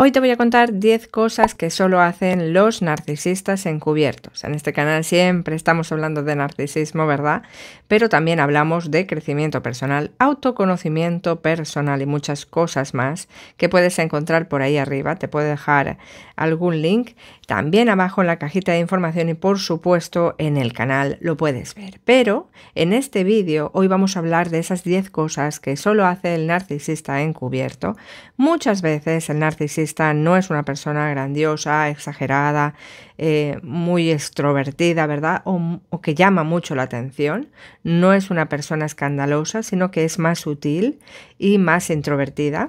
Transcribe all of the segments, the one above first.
Hoy te voy a contar 10 cosas que solo hacen los narcisistas encubiertos. En este canal siempre estamos hablando de narcisismo, ¿verdad? Pero también hablamos de crecimiento personal, autoconocimiento personal y muchas cosas más que puedes encontrar por ahí arriba. Te puedo dejar algún link también abajo en la cajita de información y por supuesto en el canal lo puedes ver. Pero en este vídeo hoy vamos a hablar de esas 10 cosas que solo hace el narcisista encubierto. Muchas veces el narcisista esta no es una persona grandiosa, exagerada, eh, muy extrovertida, ¿verdad? O, que llama mucho la atención. No es una persona escandalosa, sino que es más sutil y más introvertida.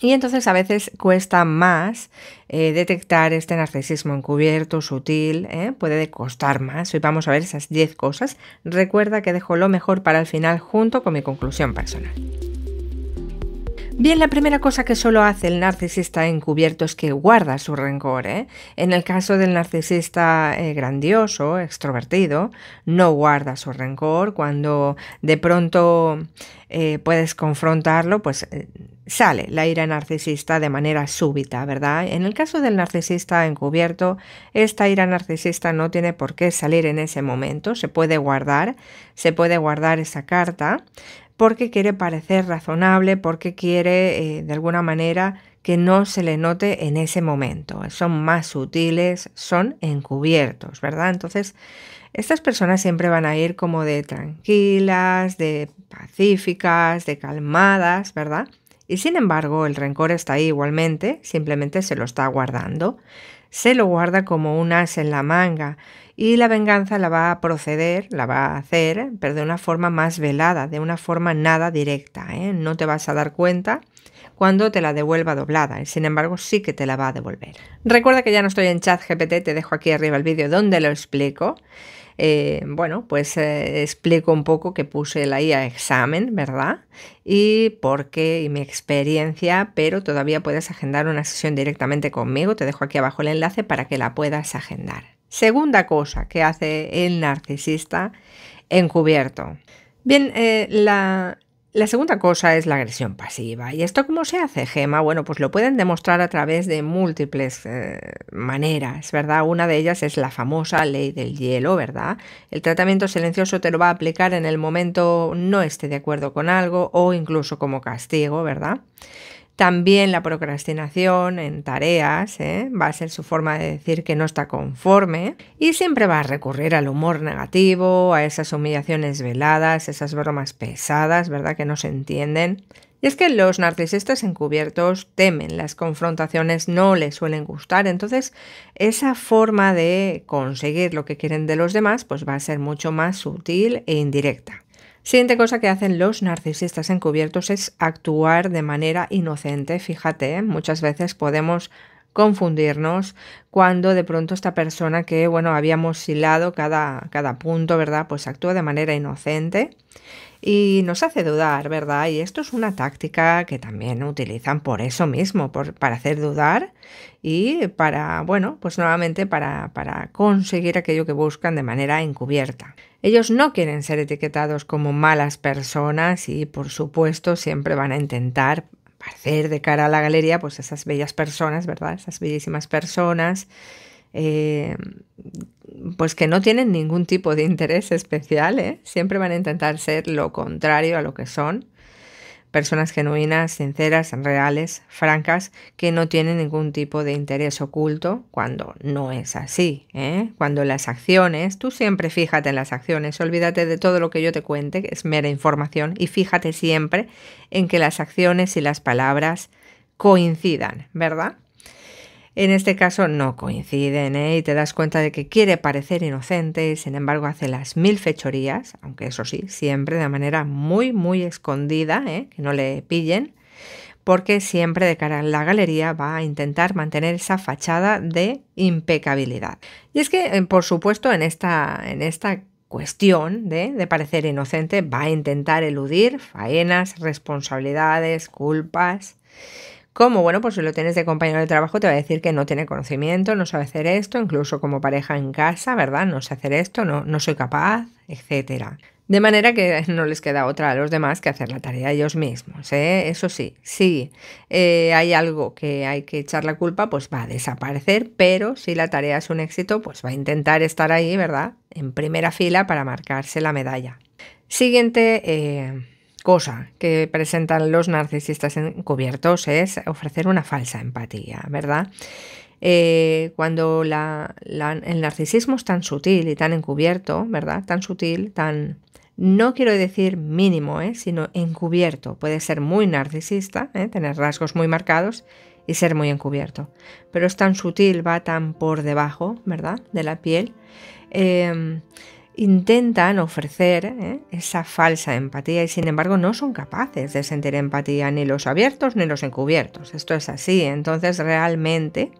Y entonces a veces cuesta más eh, detectar este narcisismo encubierto, sutil, ¿eh? puede costar más. Hoy vamos a ver esas 10 cosas. Recuerda que dejo lo mejor para el final junto con mi conclusión personal. Bien, la primera cosa que solo hace el narcisista encubierto es que guarda su rencor. ¿eh? En el caso del narcisista eh, grandioso, extrovertido, no guarda su rencor. Cuando de pronto eh, puedes confrontarlo, pues sale la ira narcisista de manera súbita, ¿verdad? En el caso del narcisista encubierto, esta ira narcisista no tiene por qué salir en ese momento, se puede guardar, se puede guardar esa carta, porque quiere parecer razonable, porque quiere eh, de alguna manera que no se le note en ese momento. Son más sutiles, son encubiertos, ¿verdad? Entonces, estas personas siempre van a ir como de tranquilas, de pacíficas, de calmadas, ¿verdad? Y sin embargo, el rencor está ahí igualmente, simplemente se lo está guardando. Se lo guarda como un as en la manga y la venganza la va a proceder, la va a hacer, pero de una forma más velada, de una forma nada directa. ¿eh? No te vas a dar cuenta cuando te la devuelva doblada, sin embargo sí que te la va a devolver. Recuerda que ya no estoy en chat GPT, te dejo aquí arriba el vídeo donde lo explico. Eh, bueno, pues eh, explico un poco que puse la IA examen, ¿verdad? Y por qué, y mi experiencia, pero todavía puedes agendar una sesión directamente conmigo. Te dejo aquí abajo el enlace para que la puedas agendar. Segunda cosa que hace el narcisista encubierto. Bien, eh, la, segunda cosa es la agresión pasiva. ¿Y esto cómo se hace, Gema? Bueno, pues lo pueden demostrar a través de múltiples eh, maneras, ¿verdad? Una de ellas es la famosa ley del hielo, ¿verdad? El tratamiento silencioso te lo va a aplicar en el momento no esté de acuerdo con algo o incluso como castigo, ¿verdad? También la procrastinación en tareas ¿eh? va a ser su forma de decir que no está conforme y siempre va a recurrir al humor negativo, a esas humillaciones veladas, esas bromas pesadas, ¿verdad? Que no se entienden. Y es que los narcisistas encubiertos temen las confrontaciones, no les suelen gustar, entonces esa forma de conseguir lo que quieren de los demás pues va a ser mucho más sutil e indirecta. Siguiente cosa que hacen los narcisistas encubiertos es actuar de manera inocente. Fíjate, ¿eh? muchas veces podemos confundirnos cuando de pronto esta persona que, bueno, habíamos hilado cada, cada punto, ¿verdad? Pues actúa de manera inocente y nos hace dudar, ¿verdad? Y esto es una táctica que también utilizan por eso mismo, para hacer dudar y para, bueno, pues nuevamente para, para conseguir aquello que buscan de manera encubierta. Ellos no quieren ser etiquetados como malas personas y por supuesto siempre van a intentar parecer de cara a la galería pues esas bellas personas, ¿verdad? Esas bellísimas personas eh, pues que no tienen ningún tipo de interés especial, ¿eh? Siempre van a intentar ser lo contrario a lo que son personas genuinas, sinceras, reales, francas, que no tienen ningún tipo de interés oculto cuando no es así. ¿eh? Cuando las acciones, tú siempre fíjate en las acciones, olvídate de todo lo que yo te cuente, que es mera información, y fíjate siempre en que las acciones y las palabras coincidan, ¿verdad? En este caso no coinciden ¿eh? y te das cuenta de que quiere parecer inocente y sin embargo hace las mil fechorías, aunque eso sí, siempre de manera muy, muy escondida, ¿eh? que no le pillen, porque siempre de cara a la galería va a intentar mantener esa fachada de impecabilidad. Y es que, eh, por supuesto, en esta, en esta cuestión de, de, parecer inocente, va a intentar eludir faenas, responsabilidades, culpas. ¿Cómo? Bueno, pues si lo tienes de compañero de trabajo te va a decir que no tiene conocimiento, no sabe hacer esto, incluso como pareja en casa, ¿verdad? No sé hacer esto, no, no soy capaz, etcétera. De manera que no les queda otra a los demás que hacer la tarea ellos mismos. ¿eh? Eso sí, si sí, eh, hay algo que hay que echar la culpa, pues va a desaparecer, pero si la tarea es un éxito, pues va a intentar estar ahí, ¿verdad? En primera fila para marcarse la medalla. Siguiente... Eh, cosa que presentan los narcisistas encubiertos es ofrecer una falsa empatía, ¿verdad? Eh, cuando el narcisismo es tan sutil y tan encubierto, ¿verdad? Tan sutil, tan... No quiero decir mínimo, ¿eh? sino encubierto. Puede ser muy narcisista, ¿eh? tener rasgos muy marcados y ser muy encubierto. Pero es tan sutil, va tan por debajo, ¿verdad? De la piel intentan ofrecer ¿eh? esa falsa empatía y sin embargo no son capaces de sentir empatía ni los abiertos ni los encubiertos. Esto es así. Entonces realmente,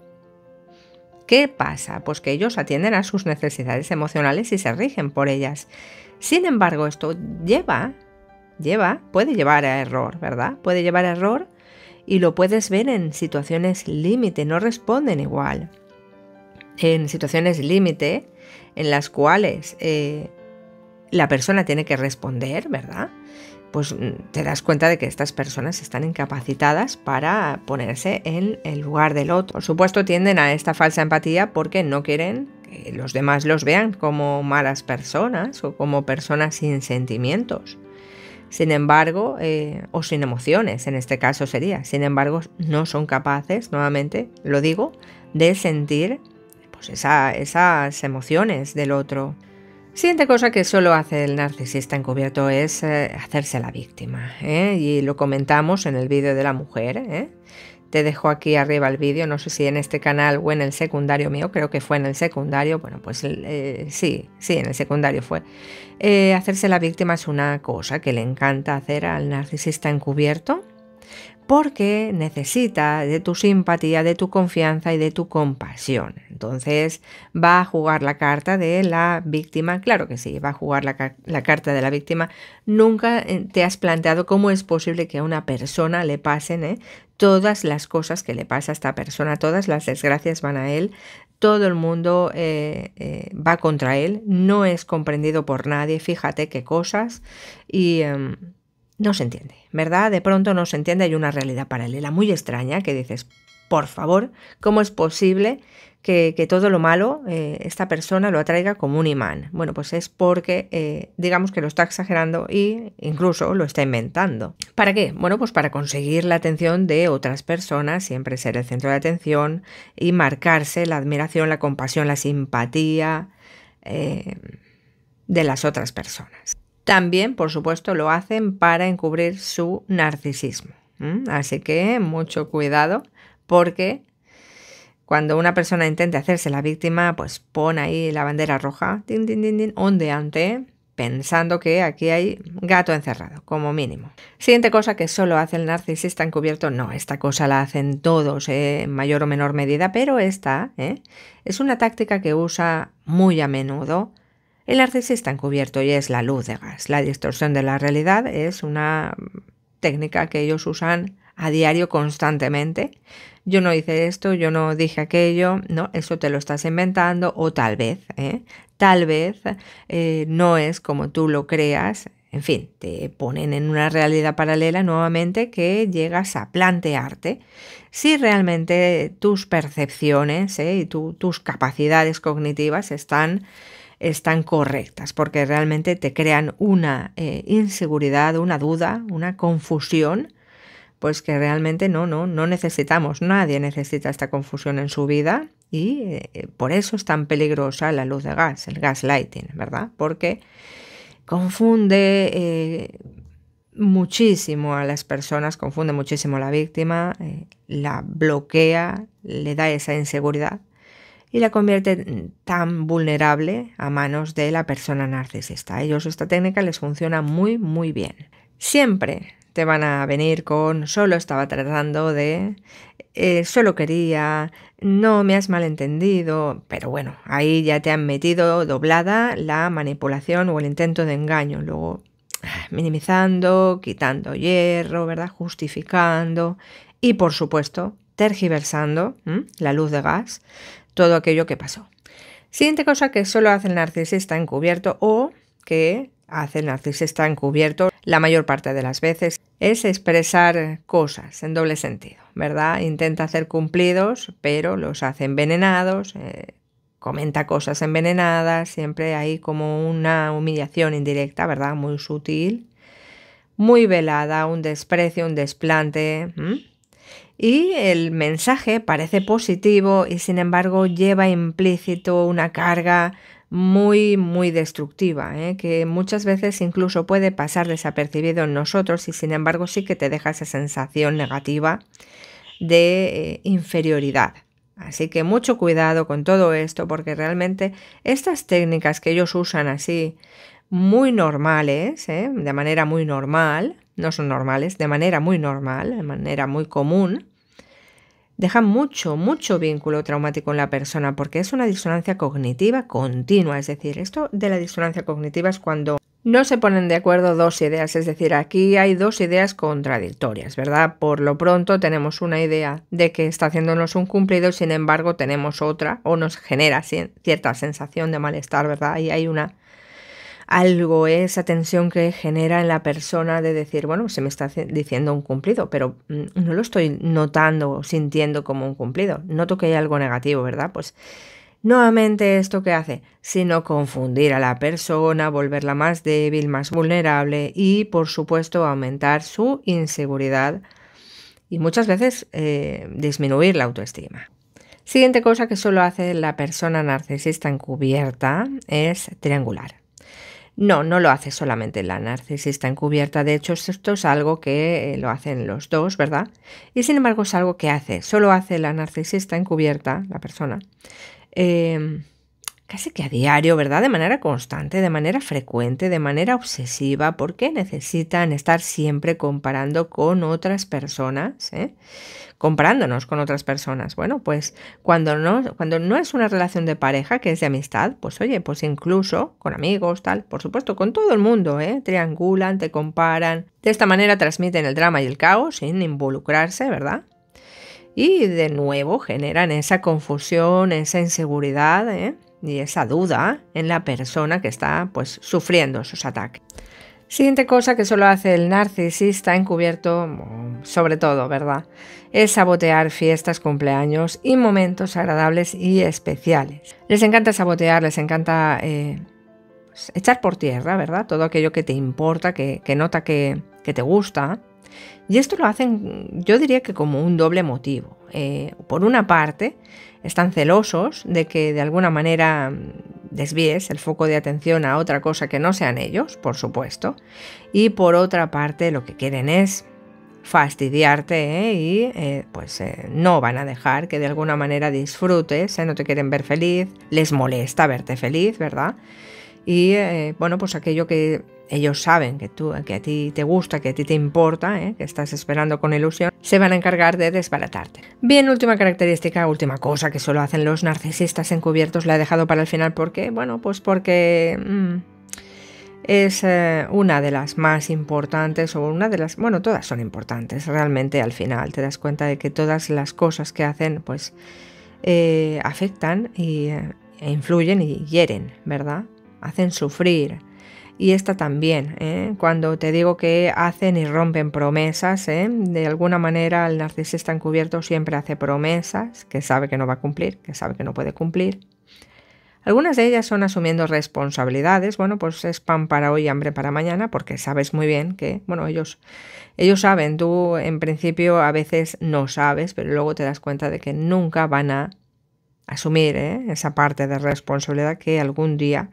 ¿qué pasa? Pues que ellos atienden a sus necesidades emocionales y se rigen por ellas. Sin embargo, esto lleva, lleva, puede llevar a error, ¿verdad? Puede llevar a error y lo puedes ver en situaciones límite, no responden igual. En situaciones límite, en las cuales eh, la persona tiene que responder, ¿verdad? Pues mm, te das cuenta de que estas personas están incapacitadas para ponerse en el lugar del otro. Por supuesto, tienden a esta falsa empatía porque no quieren que los demás los vean como malas personas o como personas sin sentimientos. Sin embargo, eh, o sin emociones, en este caso sería. Sin embargo, no son capaces, nuevamente lo digo, de sentir esas emociones del otro. Siguiente cosa que solo hace el narcisista encubierto es eh, hacerse la víctima. ¿eh? Y lo comentamos en el vídeo de la mujer. ¿eh? Te dejo aquí arriba el vídeo, no sé si en este canal o en el secundario mío, creo que fue en el secundario, bueno, pues sí, sí, en el secundario fue. hacerse la víctima es una cosa que le encanta hacer al narcisista encubierto porque necesita de tu simpatía, de tu confianza y de tu compasión. Entonces va a jugar la carta de la víctima, claro que sí, va a jugar la, carta de la víctima. Nunca eh, te has planteado cómo es posible que a una persona le pasen eh, todas las cosas que le pasa a esta persona, todas las desgracias van a él, todo el mundo eh, va contra él, no es comprendido por nadie, fíjate qué cosas y... Em, no se entiende, ¿verdad? De pronto no se entiende, hay una realidad paralela muy extraña que dices, por favor, ¿cómo es posible que, todo lo malo eh, esta persona lo atraiga como un imán? Bueno, pues es porque eh, digamos que lo está exagerando e incluso lo está inventando. ¿Para qué? Bueno, pues para conseguir la atención de otras personas, siempre ser el centro de atención y marcarse la admiración, la compasión, la simpatía eh, de las otras personas. También, por supuesto, lo hacen para encubrir su narcisismo. Así que mucho cuidado porque cuando una persona intente hacerse la víctima, pues pone ahí la bandera roja, din, din, ondeante, pensando que aquí hay gato encerrado, como mínimo. Siguiente cosa que solo hace el narcisista encubierto, no, esta cosa la hacen todos eh, en mayor o menor medida, pero esta eh, es una táctica que usa muy a menudo el narcisista está encubierto y es la luz de gas. La distorsión de la realidad es una mm, técnica que ellos usan a diario constantemente. Yo no hice esto, yo no dije aquello, no, eso te lo estás inventando o tal vez, ¿eh? tal vez eh, no es como tú lo creas. En fin, te ponen en una realidad paralela nuevamente que llegas a plantearte si realmente tus percepciones ¿eh? y tus capacidades cognitivas están están correctas, porque realmente te crean una eh, inseguridad, una duda, una confusión, pues que realmente no, no, no necesitamos, nadie necesita esta confusión en su vida y eh, por eso es tan peligrosa la luz de gas, el gaslighting, ¿verdad? Porque confunde eh, muchísimo a las personas, confunde muchísimo a la víctima, la bloquea, le da esa inseguridad y la convierte tan vulnerable a manos de la persona narcisista. A ellos esta técnica les funciona muy, muy bien. Siempre te van a venir con solo estaba tratando de, eh, solo quería, no me has malentendido, pero bueno, ahí ya te han metido doblada la manipulación o el intento de engaño, luego ah, minimizando, quitando hierro, ¿verdad? Justificando y por supuesto tergiversando la luz de gas todo aquello que pasó. Siguiente cosa que solo hace el narcisista encubierto o que hace el narcisista encubierto la mayor parte de las veces es expresar cosas en doble sentido, ¿verdad? Intenta hacer cumplidos, pero los hace envenenados, eh, comenta cosas envenenadas, siempre hay como una humillación indirecta, ¿verdad? Muy sutil, muy velada, un desprecio, un desplante. Y el mensaje parece positivo y sin embargo lleva implícito una carga muy, muy destructiva, ¿eh? que muchas veces incluso puede pasar desapercibido en nosotros y sin embargo sí que te deja esa sensación negativa de eh, inferioridad. Así que mucho cuidado con todo esto porque realmente estas técnicas que ellos usan así muy normales, ¿eh? de manera muy normal, no son normales, de manera muy normal, de manera muy común, dejan mucho, mucho vínculo traumático en la persona porque es una disonancia cognitiva continua. Es decir, esto de la disonancia cognitiva es cuando no se ponen de acuerdo dos ideas, es decir, aquí hay dos ideas contradictorias, ¿verdad? Por lo pronto tenemos una idea de que está haciéndonos un cumplido, sin embargo tenemos otra o nos genera cierta sensación de malestar, ¿verdad? Y hay una algo, ¿eh? esa tensión que genera en la persona de decir, bueno, se me está diciendo un cumplido, pero mm, no lo estoy notando o sintiendo como un cumplido. Noto que hay algo negativo, ¿verdad? Pues nuevamente esto que hace, sino confundir a la persona, volverla más débil, más vulnerable y, por supuesto, aumentar su inseguridad y muchas veces eh, disminuir la autoestima. Siguiente cosa que solo hace la persona narcisista encubierta es triangular. No, no lo hace solamente la narcisista encubierta. De hecho, esto es algo que eh, lo hacen los dos, ¿verdad? Y sin embargo, es algo que hace, solo hace la narcisista encubierta, la persona, eh, casi que a diario, ¿verdad? De manera constante, de manera frecuente, de manera obsesiva, porque necesitan estar siempre comparando con otras personas, ¿eh? comparándonos con otras personas. Bueno, pues cuando no, cuando no es una relación de pareja, que es de amistad, pues oye, pues incluso con amigos, tal, por supuesto, con todo el mundo, ¿eh? triangulan, te comparan. De esta manera transmiten el drama y el caos sin involucrarse, ¿verdad? Y de nuevo generan esa confusión, esa inseguridad, ¿eh? y esa duda en la persona que está pues sufriendo sus ataques. Siguiente cosa que solo hace el narcisista encubierto, sobre todo, ¿verdad? Es sabotear fiestas, cumpleaños y momentos agradables y especiales. Les encanta sabotear, les encanta eh, pues, echar por tierra, ¿verdad? Todo aquello que te importa, que, que nota que, que te gusta y esto lo hacen, yo diría que como un doble motivo. Eh, por una parte, están celosos de que de alguna manera desvíes el foco de atención a otra cosa que no sean ellos, por supuesto. Y por otra parte, lo que quieren es fastidiarte ¿eh? y eh, pues no van a dejar que de alguna manera disfrutes, no te quieren ver feliz, les molesta verte feliz, ¿verdad? Y bueno, pues aquello que ellos saben que, tú, que a ti te gusta, que a ti te importa, ¿eh? que estás esperando con ilusión, se van a encargar de desbaratarte. Bien, última característica, última cosa que solo hacen los narcisistas encubiertos, la he dejado para el final porque, bueno, pues porque... Mm, es eh, una de las más importantes o una de las, bueno, todas son importantes, realmente al final te das cuenta de que todas las cosas que hacen pues eh, afectan y, e influyen y hieren, ¿verdad? Hacen sufrir, y esta también. ¿eh? Cuando te digo que hacen y rompen promesas, ¿eh? de alguna manera el narcisista encubierto siempre hace promesas que sabe que no va a cumplir, que sabe que no puede cumplir. Algunas de ellas son asumiendo responsabilidades, bueno, pues es pan para hoy, y hambre para mañana, porque sabes muy bien que, bueno, ellos, ellos saben, tú en principio a veces no sabes, pero luego te das cuenta de que nunca van a asumir ¿eh? esa parte de responsabilidad que algún día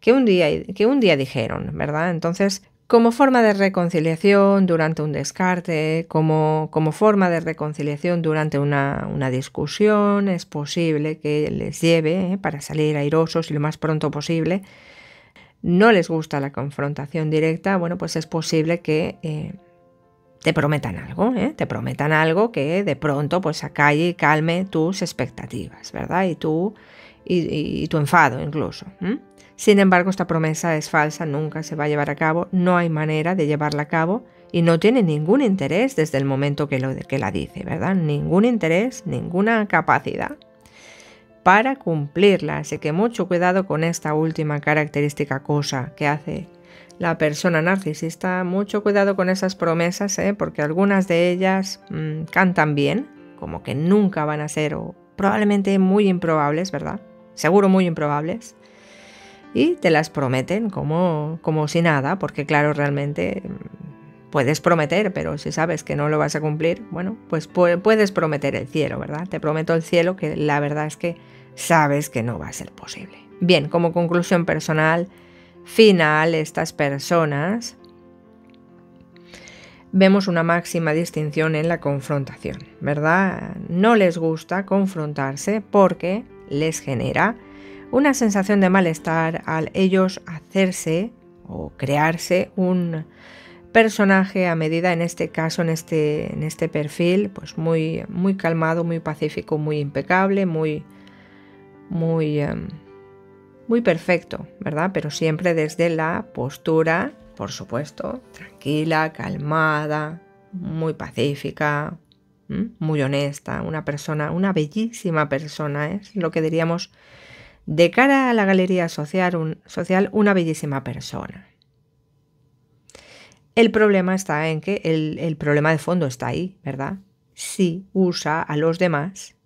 que un día, que un día dijeron, ¿verdad? Entonces, como forma de reconciliación durante un descarte, como, como forma de reconciliación durante una, discusión, es posible que les lleve, ¿eh? para salir airosos y lo más pronto posible, no les gusta la confrontación directa, bueno, pues es posible que eh, te prometan algo, ¿eh? te prometan algo que de pronto pues acalle y calme tus expectativas, ¿verdad? Y tu, y, y tu enfado incluso. ¿eh? Sin embargo, esta promesa es falsa, nunca se va a llevar a cabo, no hay manera de llevarla a cabo y no tiene ningún interés desde el momento que, lo, que la dice, ¿verdad? Ningún interés, ninguna capacidad para cumplirla. Así que mucho cuidado con esta última característica cosa que hace la persona narcisista. Mucho cuidado con esas promesas, ¿eh? porque algunas de ellas mm, cantan bien, como que nunca van a ser o probablemente muy improbables, ¿verdad? Seguro muy improbables y te las prometen como, como si nada, porque claro, realmente mm, puedes prometer, pero si sabes que no lo vas a cumplir, bueno, pues puedes prometer el cielo, ¿verdad? Te prometo el cielo que la verdad es que sabes que no va a ser posible. Bien, como conclusión personal, final, estas personas vemos una máxima distinción en la confrontación, ¿verdad? No les gusta confrontarse porque les genera una sensación de malestar al ellos hacerse o crearse un personaje a medida, en este caso, en este, en este perfil, pues muy, muy calmado, muy pacífico, muy impecable, muy, muy, em, muy perfecto, ¿verdad? Pero siempre desde la postura, por supuesto, tranquila, calmada, muy pacífica, muy honesta, una persona, una bellísima persona, ¿eh? es lo que diríamos de cara a la galería social, una bellísima persona. El problema está en que el, el problema de fondo está ahí, ¿verdad? Si usa a los demás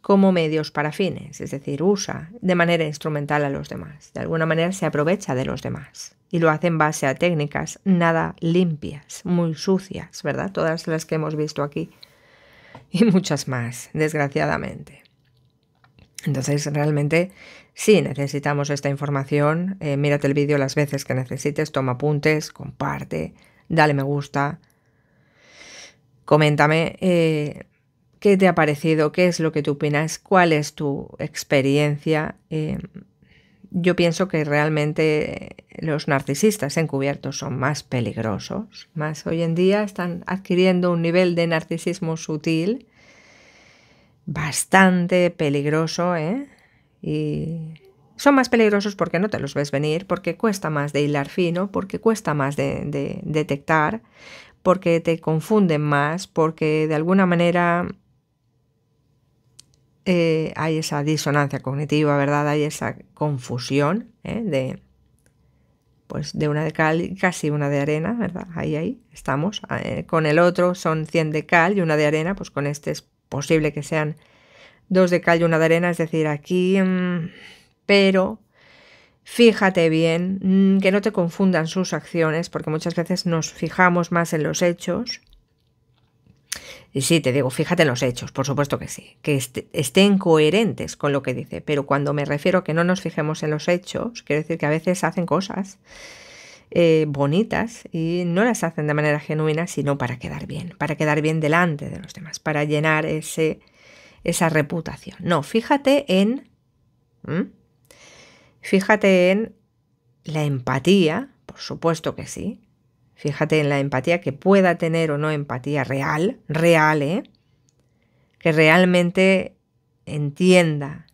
como medios para fines, es decir, usa de manera instrumental a los demás, de alguna manera se aprovecha de los demás y lo hace en base a técnicas nada limpias, muy sucias, ¿verdad? Todas las que hemos visto aquí y muchas más, desgraciadamente. Entonces, realmente si necesitamos esta información. Eh, mírate el vídeo las veces que necesites, toma apuntes, comparte, dale me gusta. Coméntame eh, qué te ha parecido, qué es lo que tú opinas, cuál es tu experiencia. Eh, yo pienso que realmente los narcisistas encubiertos son más peligrosos, más hoy en día están adquiriendo un nivel de narcisismo sutil bastante peligroso, ¿eh? Y son más peligrosos porque no te los ves venir, porque cuesta más de hilar fino, porque cuesta más de, detectar, porque te confunden más, porque de alguna manera eh, hay esa disonancia cognitiva, ¿verdad? Hay esa confusión ¿eh? de, pues, de una de cal y casi una de arena, ¿verdad? Ahí, ahí estamos. Eh, con el otro son 100 de cal y una de arena, pues con este es posible que sean dos de cal una de arena, es decir, aquí... Mm, pero fíjate bien, mm, que no te confundan sus acciones, porque muchas veces nos fijamos más en los hechos. Y sí, te digo, fíjate en los hechos, por supuesto que sí, que estén coherentes con lo que dice, pero cuando me refiero a que no nos fijemos en los hechos, quiero decir que a veces hacen cosas eh, bonitas y no las hacen de manera genuina, sino para quedar bien, para quedar bien delante de los demás, para llenar ese esa reputación. No, fíjate en... Fíjate en la empatía, por supuesto que sí. Fíjate en la empatía que pueda tener o no empatía real, real, ¿eh? Que realmente entienda,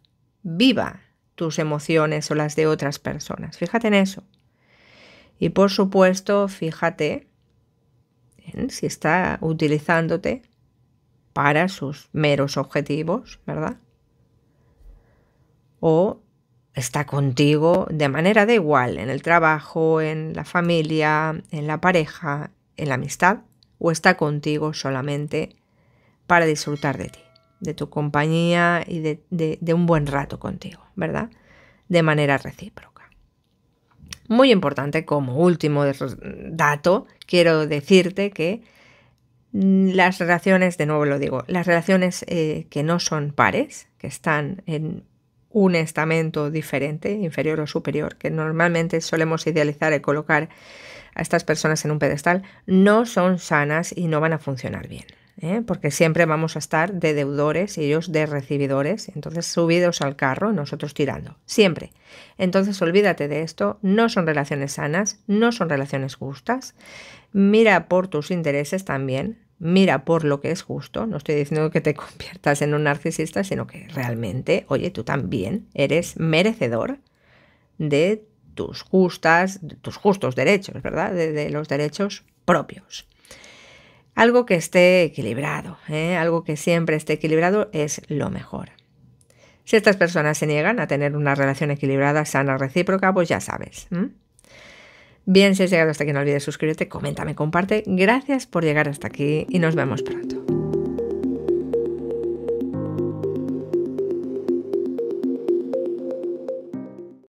viva tus emociones o las de otras personas. Fíjate en eso. Y por supuesto, fíjate en si está utilizándote para sus meros objetivos, ¿verdad? O está contigo de manera de igual en el trabajo, en la familia, en la pareja, en la amistad, o está contigo solamente para disfrutar de ti, de tu compañía y de, de un buen rato contigo, ¿verdad? De manera recíproca. Muy importante, como último dato, quiero decirte que Mm, las relaciones, de nuevo lo digo, las relaciones eh, que no son pares, que están en un estamento diferente, inferior o superior, que normalmente solemos idealizar y colocar a estas personas en un pedestal, no son sanas y no van a funcionar bien. ¿eh? Porque siempre vamos a estar de deudores y ellos de recibidores, entonces subidos al carro, nosotros tirando, siempre. Entonces olvídate de esto, no son relaciones sanas, no son relaciones justas mira por tus intereses también, mira por lo que es justo. No estoy diciendo que te conviertas en un narcisista, sino que realmente, oye, tú también eres merecedor de tus justas, de tus justos derechos, ¿verdad? De, los derechos propios. Algo que esté equilibrado, ¿eh? algo que siempre esté equilibrado es lo mejor. Si estas personas se niegan a tener una relación equilibrada, sana, recíproca, pues ya sabes. Bien, si has llegado hasta aquí, no olvides suscribirte, coméntame, comparte. Gracias por llegar hasta aquí y nos vemos pronto.